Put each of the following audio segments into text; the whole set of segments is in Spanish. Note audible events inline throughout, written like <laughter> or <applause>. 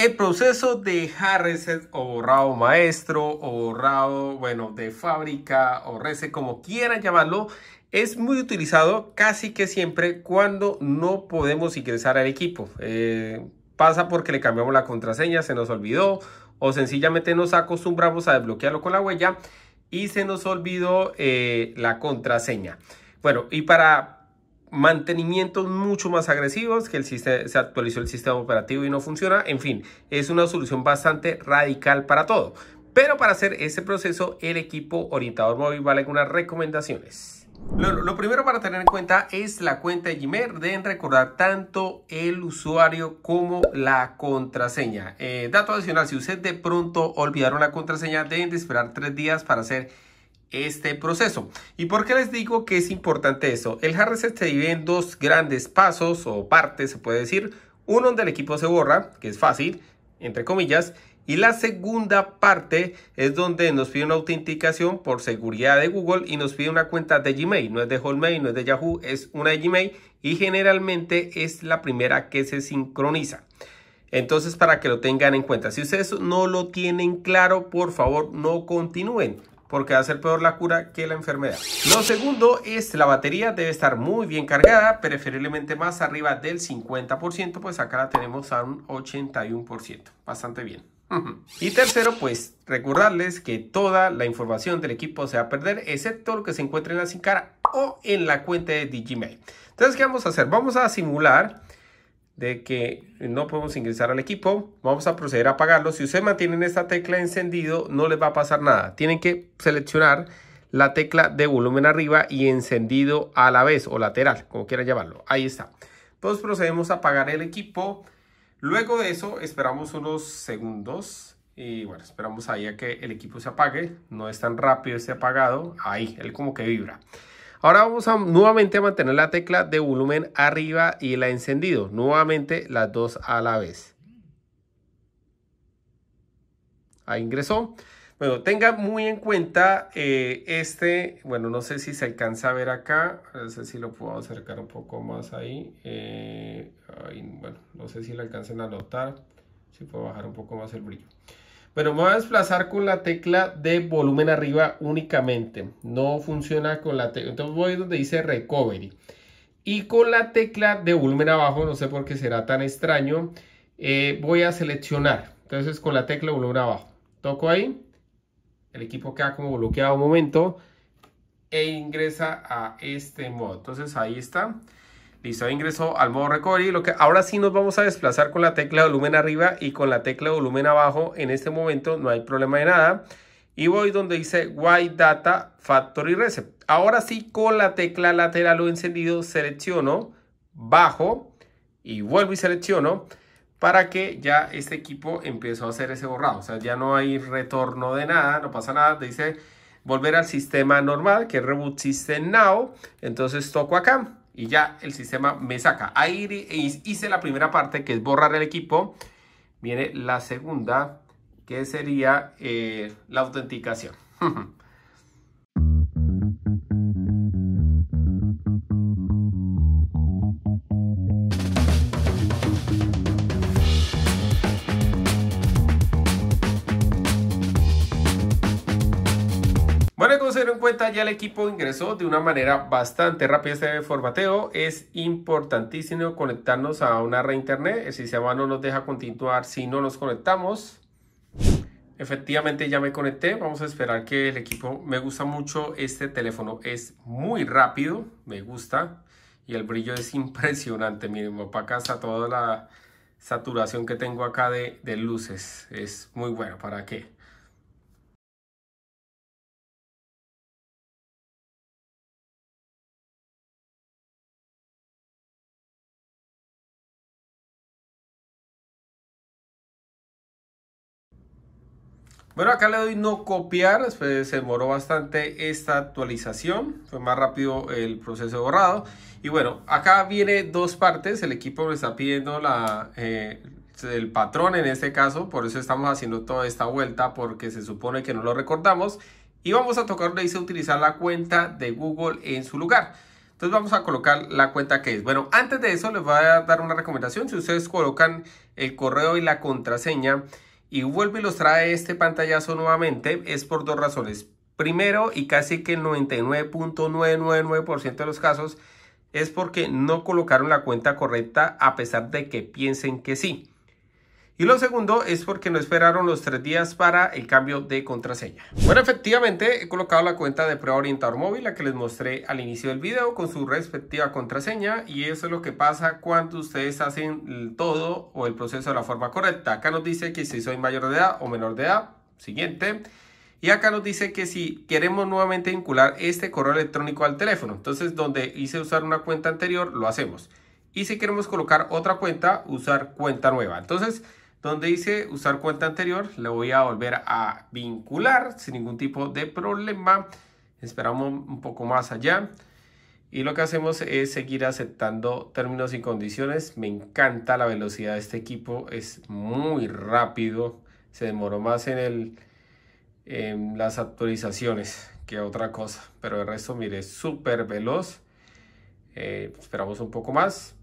El proceso de reset o borrado maestro o borrado, bueno, de fábrica o reset, como quieran llamarlo, es muy utilizado casi que siempre cuando no podemos ingresar al equipo. Eh, pasa porque le cambiamos la contraseña, se nos olvidó o sencillamente nos acostumbramos a desbloquearlo con la huella y se nos olvidó eh, la contraseña. Bueno, y para mantenimientos mucho más agresivos, que el sistema, se actualizó el sistema operativo y no funciona. En fin, es una solución bastante radical para todo. Pero para hacer ese proceso, el equipo orientador móvil vale algunas recomendaciones. Lo, primero para tener en cuenta es la cuenta de Gmail. Deben recordar tanto el usuario como la contraseña. Eh, dato adicional, si ustedes de pronto olvidaron la contraseña, deben esperar tres días para hacer este proceso. ¿Y por qué les digo que es importante eso? El hard reset se divide en dos grandes pasos o partes, se puede decir. Uno donde el equipo se borra, que es fácil, entre comillas. Y la segunda parte es donde nos pide una autenticación por seguridad de Google y nos pide una cuenta de Gmail. No es de Hotmail, no es de Yahoo, es una de Gmail y generalmente es la primera que se sincroniza. Entonces, para que lo tengan en cuenta, si ustedes no lo tienen claro, por favor, no continúen porque va a ser peor la cura que la enfermedad. Lo segundo es la batería debe estar muy bien cargada, preferiblemente más arriba del 50%, pues acá la tenemos a un 81%, bastante bien. <laughs> Y tercero, pues recordarles que toda la información del equipo se va a perder, excepto lo que se encuentre en la SIM o en la cuenta de Digimail. Entonces, ¿qué vamos a hacer? Vamos a simular de que no podemos ingresar al equipo. Vamos a proceder a apagarlo. Si ustedes mantienen esta tecla encendido, no les va a pasar nada. Tienen que seleccionar la tecla de volumen arriba y encendido a la vez o lateral, como quieran llamarlo. Ahí está. Entonces procedemos a apagar el equipo. Luego de eso esperamos unos segundos y bueno, esperamos ahí a que el equipo se apague. No es tan rápido ese apagado. Ahí, él como que vibra. Ahora vamos a nuevamente a mantener la tecla de volumen arriba y la encendido. Nuevamente las dos a la vez. Ahí ingresó. Bueno, tenga muy en cuenta eh, este, bueno, no sé si se alcanza a ver acá, no sé si lo puedo acercar un poco más ahí, eh, bueno, no sé si le alcancen a notar, si puedo bajar un poco más el brillo. Pero me voy a desplazar con la tecla de volumen arriba únicamente. No funciona con la tecla. Entonces voy donde dice recovery. Y con la tecla de volumen abajo, no sé por qué será tan extraño, eh, voy a seleccionar. Entonces con la tecla de volumen abajo. Toco ahí. El equipo queda como bloqueado un momento. E ingresa a este modo. Entonces ahí está. Listo, ingreso al modo recovery. Lo que, ahora sí nos vamos a desplazar con la tecla de volumen arriba y con la tecla de volumen abajo. En este momento no hay problema de nada. Y voy donde dice White Data Factory Reset. Ahora sí con la tecla lateral o encendido selecciono, bajo y vuelvo y selecciono para que ya este equipo empiece a hacer ese borrado. O sea, ya no hay retorno de nada, no pasa nada. Dice volver al sistema normal, que es Reboot System Now. Entonces toco acá y ya el sistema me saca. Ahí e hice la primera parte que es borrar el equipo. Viene la segunda que sería eh, la autenticación. <laughs> en cuenta, ya el equipo ingresó de una manera bastante rápida este formateo. Es importantísimo conectarnos a una red internet. El sistema no nos deja continuar si no nos conectamos. Efectivamente ya me conecté. Vamos a esperar que el equipo... Me gusta mucho este teléfono. Es muy rápido. Me gusta. Y el brillo es impresionante. Miren, opaca casa toda la saturación que tengo acá de, de luces. Es muy bueno. ¿Para qué? Bueno, acá le doy no copiar, después eh, se demoró bastante esta actualización, fue más rápido el proceso de borrado. Y bueno, acá viene dos partes, el equipo me está pidiendo la, eh, el patrón en este caso, por eso estamos haciendo toda esta vuelta, porque se supone que no lo recordamos. Y vamos a tocar, le dice utilizar la cuenta de Google en su lugar. Entonces vamos a colocar la cuenta que es. Bueno, antes de eso les voy a dar una recomendación. Si ustedes colocan el correo y la contraseña y vuelvo y los trae este pantallazo nuevamente es por dos razones. Primero, y casi que el 99.999% de los casos, es porque no colocaron la cuenta correcta a pesar de que piensen que sí. Y lo segundo es porque no esperaron los tres días para el cambio de contraseña. Bueno, efectivamente he colocado la cuenta de prueba orientador móvil, la que les mostré al inicio del video, con su respectiva contraseña. Y eso es lo que pasa cuando ustedes hacen todo o el proceso de la forma correcta. Acá nos dice que si soy mayor de edad o menor de edad. Siguiente. Y acá nos dice que si queremos nuevamente vincular este correo electrónico al teléfono, entonces donde hice usar una cuenta anterior, lo hacemos. Y si queremos colocar otra cuenta, usar cuenta nueva. Entonces, donde dice usar cuenta anterior. Le voy a volver a vincular sin ningún tipo de problema. Esperamos un poco más allá. Y lo que hacemos es seguir aceptando términos y condiciones. Me encanta la velocidad de este equipo. Es muy rápido. Se demoró más en, el, en las actualizaciones que otra cosa. Pero el resto, mire, súper veloz. Eh, esperamos un poco más.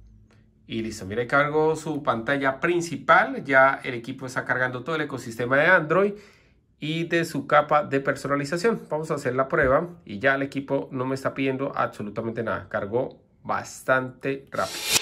Y listo, mire, cargo su pantalla principal. Ya el equipo está cargando todo el ecosistema de Android y de su capa de personalización. Vamos a hacer la prueba y ya el equipo no me está pidiendo absolutamente nada. Cargó bastante rápido.